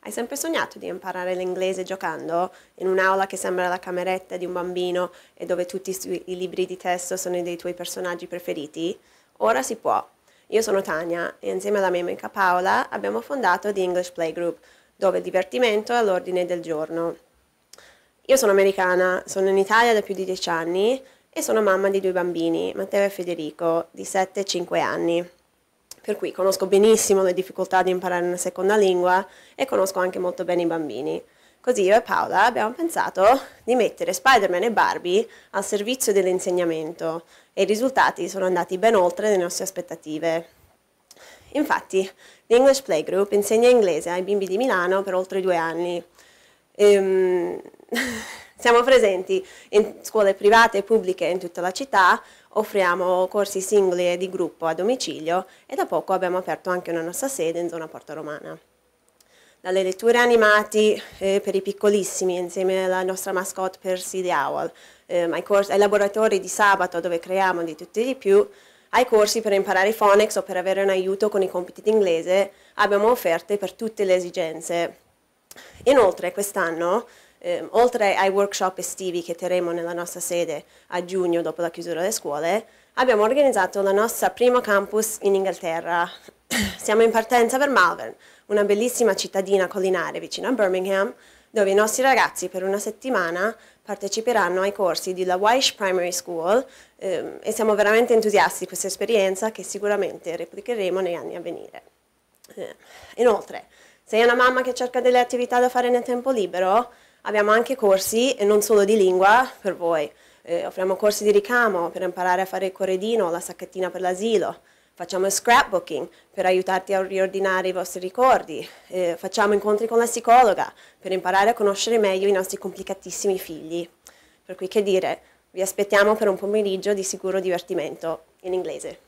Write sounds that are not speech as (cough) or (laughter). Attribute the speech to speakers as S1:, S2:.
S1: Hai sempre sognato di imparare l'inglese giocando in un'aula che sembra la cameretta di un bambino e dove tutti i libri di testo sono dei tuoi personaggi preferiti? Ora si può. Io sono Tania e insieme alla mia amica Paola abbiamo fondato The English Playgroup, dove il divertimento è all'ordine del giorno. Io sono americana, sono in Italia da più di 10 anni e sono mamma di due bambini, Matteo e Federico, di 7 e 5 anni per cui conosco benissimo le difficoltà di imparare una seconda lingua e conosco anche molto bene i bambini. Così io e Paola abbiamo pensato di mettere Spider-Man e Barbie al servizio dell'insegnamento e i risultati sono andati ben oltre le nostre aspettative. Infatti, l'English Playgroup insegna inglese ai bimbi di Milano per oltre due anni. Ehm, (laughs) siamo presenti in scuole private e pubbliche in tutta la città, offriamo corsi singoli e di gruppo a domicilio e da poco abbiamo aperto anche una nostra sede in zona Porta Romana. Dalle letture animati eh, per i piccolissimi insieme alla nostra mascotte Percy the Owl, eh, ai, corsi, ai laboratori di sabato dove creiamo di tutti e di più, ai corsi per imparare phonics o per avere un aiuto con i compiti d'inglese, abbiamo offerte per tutte le esigenze. Inoltre quest'anno eh, oltre ai workshop estivi che terremo nella nostra sede a giugno dopo la chiusura delle scuole, abbiamo organizzato la nostra prima campus in Inghilterra. (clears throat) Siamo in partenza per Malvern, una bellissima cittadina collinare vicino a Birmingham, dove i nostri ragazzi per una settimana parteciperanno ai corsi della La Primary School ehm, e siamo veramente entusiasti di questa esperienza che sicuramente replicheremo negli anni a venire. Eh, inoltre, sei una mamma che cerca delle attività da fare nel tempo libero? Abbiamo anche corsi, e non solo di lingua, per voi. Eh, offriamo corsi di ricamo per imparare a fare il corredino, o la sacchettina per l'asilo. Facciamo scrapbooking per aiutarti a riordinare i vostri ricordi. Eh, facciamo incontri con la psicologa per imparare a conoscere meglio i nostri complicatissimi figli. Per cui che dire, vi aspettiamo per un pomeriggio di sicuro divertimento in inglese.